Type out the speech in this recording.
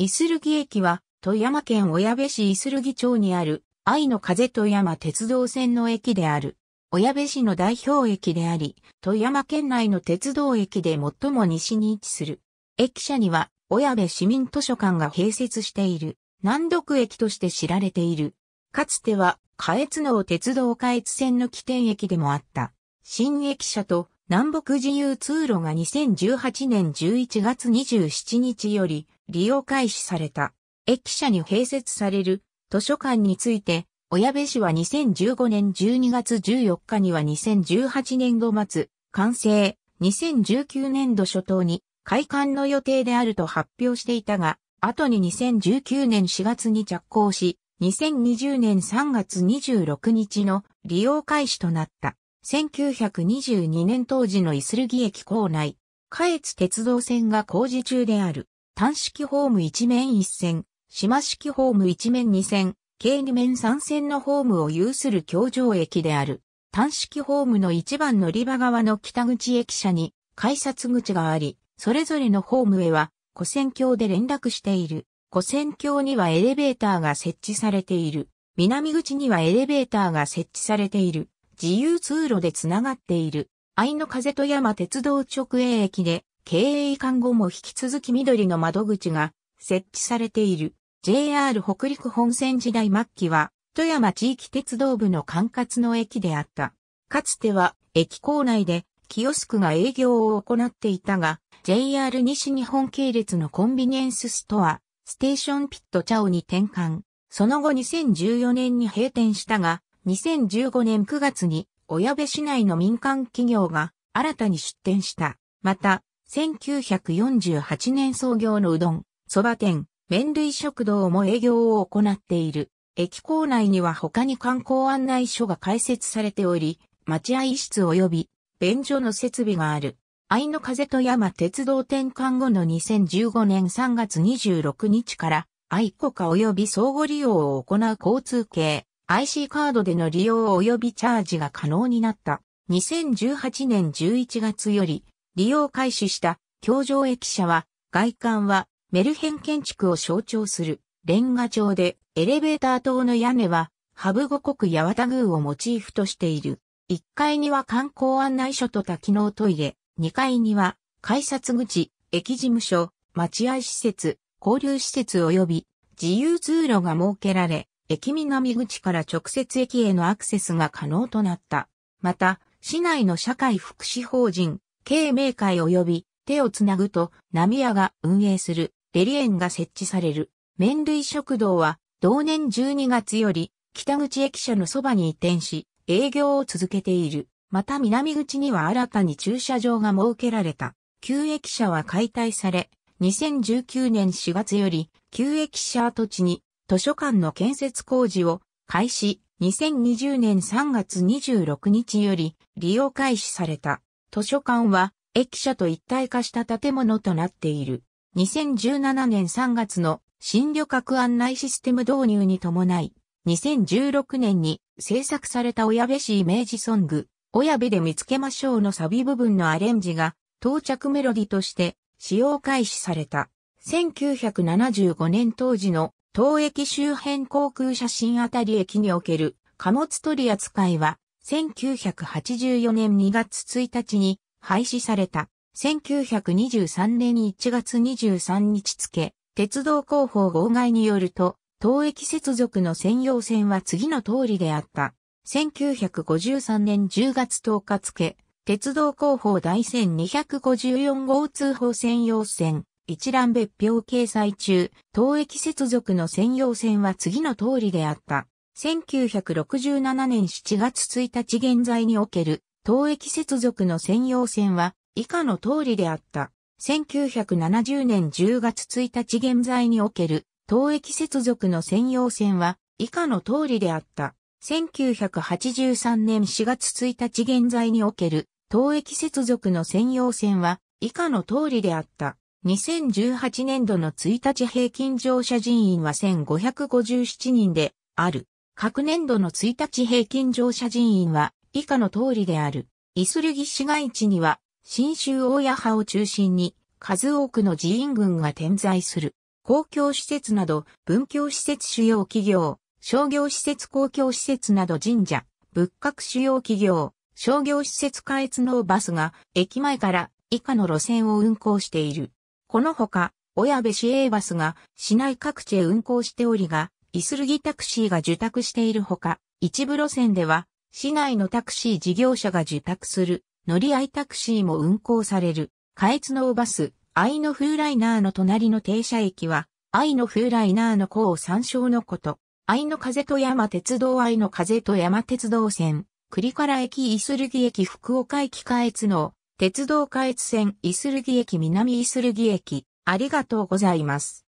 イスルギ駅は、富山県小矢部市イスルギ町にある、愛の風富山鉄道線の駅である。小矢部市の代表駅であり、富山県内の鉄道駅で最も西に位置する。駅舎には、小矢部市民図書館が併設している、南独駅として知られている。かつては、下越能鉄道下越線の起点駅でもあった。新駅舎と南北自由通路が2018年11月27日より、利用開始された。駅舎に併設される図書館について、小矢部市は2015年12月14日には2018年度末、完成、2019年度初頭に開館の予定であると発表していたが、後に2019年4月に着工し、2020年3月26日の利用開始となった。1922年当時のイスルギ駅構内、下越鉄道線が工事中である。単式ホーム1面1線、島式ホーム1面2線、計二面3線のホームを有する橋上駅である。単式ホームの1番乗り場側の北口駅舎に改札口があり、それぞれのホームへは古線橋で連絡している。古線橋にはエレベーターが設置されている。南口にはエレベーターが設置されている。自由通路でつながっている。愛の風と山鉄道直営駅で経営管後も引き続き緑の窓口が設置されている。JR 北陸本線時代末期は、富山地域鉄道部の管轄の駅であった。かつては、駅構内で、キオスクが営業を行っていたが、JR 西日本系列のコンビニエンスストア、ステーションピットチャオに転換。その後2014年に閉店したが、2015年9月に、小矢部市内の民間企業が新たに出店した。また、1948年創業のうどん、蕎麦店、麺類食堂も営業を行っている。駅構内には他に観光案内所が開設されており、待合室及び便所の設備がある。愛の風と山鉄道転換後の2015年3月26日から、愛国家及び相互利用を行う交通系、IC カードでの利用及びチャージが可能になった。2018年11月より、利用開始した京城駅舎は、外観はメルヘン建築を象徴するレンガ調で、エレベーター塔の屋根は、ハブ五国八幡宮をモチーフとしている。1階には観光案内所と多機能トイレ、2階には改札口、駅事務所、待合施設、交流施設及び自由通路が設けられ、駅南口から直接駅へのアクセスが可能となった。また、市内の社会福祉法人、経明会及び手をつなぐと波屋が運営するレリエンが設置される。麺類食堂は同年12月より北口駅舎のそばに移転し営業を続けている。また南口には新たに駐車場が設けられた。旧駅舎は解体され、2019年4月より旧駅舎跡地に図書館の建設工事を開始、2020年3月26日より利用開始された。図書館は駅舎と一体化した建物となっている。2017年3月の新旅客案内システム導入に伴い、2016年に制作された親部市イメージソング、親部で見つけましょうのサビ部分のアレンジが到着メロディとして使用開始された。1975年当時の当駅周辺航空写真あたり駅における貨物取り扱いは1984年2月1日に廃止された。1923年1月23日付、鉄道広報号外によると、当駅接続の専用線は次の通りであった。1953年10月10日付、鉄道広報第1254号通報専用線、一覧別表掲載中、当駅接続の専用線は次の通りであった。1967年7月1日現在における、当駅接続の専用線は、以下の通りであった。1970年10月1日現在における、当駅接続の専用線は、以下の通りであった。1983年4月1日現在における、当駅接続の専用線は、以下の通りであった。2018年度の1日平均乗車人員は1557人である。各年度の1日平均乗車人員は以下の通りである。イスルギ市街地には、新州大谷派を中心に、数多くの寺院群が点在する。公共施設など、文教施設主要企業、商業施設公共施設など神社、仏閣主要企業、商業施設下越のバスが、駅前から以下の路線を運行している。このほか、小矢部市営バスが市内各地へ運行しておりが、イスルギタクシーが受託しているほか、一部路線では、市内のタクシー事業者が受託する、乗り合いタクシーも運行される、下越のバス、ノのーライナーの隣の停車駅は、ノのーライナーの項を参照のこと、イの風と山鉄道イの風と山鉄道線、栗原駅イスルギ駅福岡駅下越の、鉄道下越線イスルギ駅南イスルギ駅、ありがとうございます。